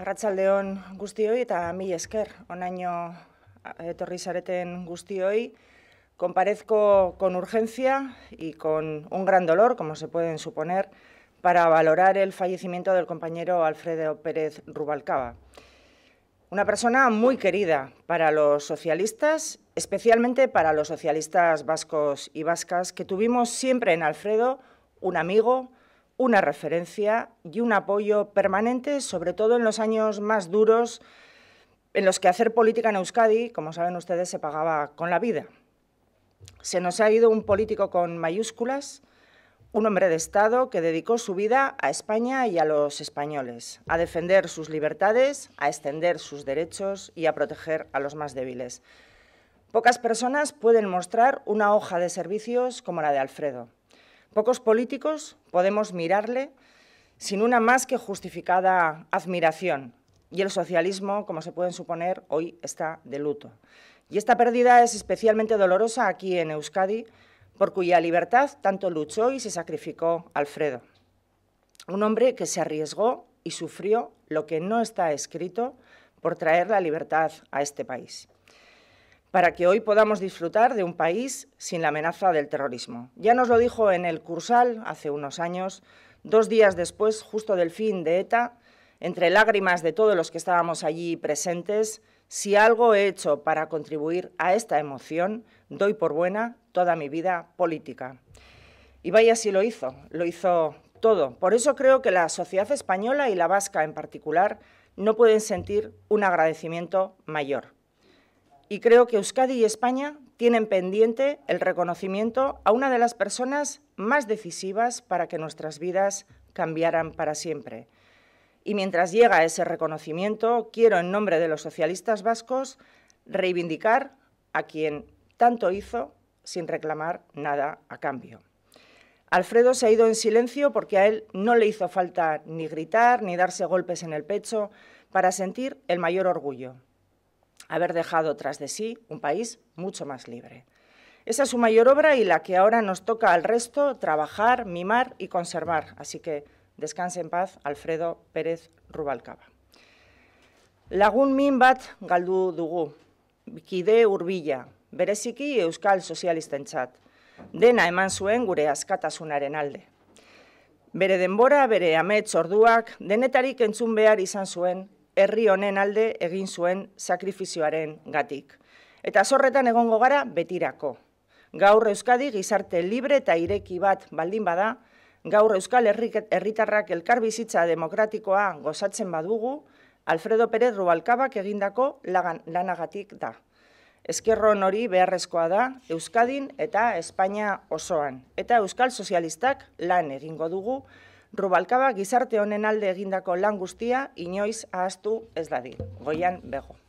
Arratsaldeon guztioi eta mil esker onaino en zareten guztioi. Comparezco con urgencia y con un gran dolor, como se pueden suponer, para valorar el fallecimiento del compañero Alfredo Pérez Rubalcaba. Una persona muy querida para los socialistas, especialmente para los socialistas vascos y vascas, que tuvimos siempre en Alfredo un amigo, una referencia y un apoyo permanente, sobre todo en los años más duros en los que hacer política en Euskadi, como saben ustedes, se pagaba con la vida. Se nos ha ido un político con mayúsculas, un hombre de Estado que dedicó su vida a España y a los españoles, a defender sus libertades, a extender sus derechos y a proteger a los más débiles. Pocas personas pueden mostrar una hoja de servicios como la de Alfredo. Pocos políticos podemos mirarle sin una más que justificada admiración. Y el socialismo, como se pueden suponer, hoy está de luto. Y esta pérdida es especialmente dolorosa aquí en Euskadi, por cuya libertad tanto luchó y se sacrificó Alfredo. Un hombre que se arriesgó y sufrió lo que no está escrito por traer la libertad a este país para que hoy podamos disfrutar de un país sin la amenaza del terrorismo. Ya nos lo dijo en el Cursal hace unos años, dos días después, justo del fin de ETA, entre lágrimas de todos los que estábamos allí presentes, si algo he hecho para contribuir a esta emoción, doy por buena toda mi vida política. Y vaya si lo hizo, lo hizo todo. Por eso creo que la sociedad española y la vasca en particular no pueden sentir un agradecimiento mayor y creo que Euskadi y España tienen pendiente el reconocimiento a una de las personas más decisivas para que nuestras vidas cambiaran para siempre. Y mientras llega ese reconocimiento, quiero, en nombre de los socialistas vascos, reivindicar a quien tanto hizo sin reclamar nada a cambio. Alfredo se ha ido en silencio porque a él no le hizo falta ni gritar ni darse golpes en el pecho para sentir el mayor orgullo, haber dejado tras de sí un país mucho más libre. Esa es su mayor obra y la que ahora nos toca al resto trabajar, mimar y conservar. Así que descanse en paz Alfredo Pérez Rubalcaba. Lagun min bat galdu dugu, kide urbilla, bereziki euskal chat, Dena eman zuen gure askatasunaren alde. Bere denbora, bere amets orduak, denetarik entzun behar izan zuen herri honen alde egin zuen sakrifizioaren gatik. Eta zorretan egongo gara betirako. Gaur Euskadi gizarte libre eta ireki bat baldin bada, gaur Euskal herritarrak elkar bizitza demokratikoa gozatzen badugu, Alfredo Pérez Rubalkabak egindako lanagatik da. Ezkerron hori beharrezkoa da Euskadin eta Espainia osoan. Eta Euskal Sozialistak lan egingo dugu, Rubalkaba gizarte honen alde egindako lan guztia inoiz ahaztu ez dadi. Goian bego.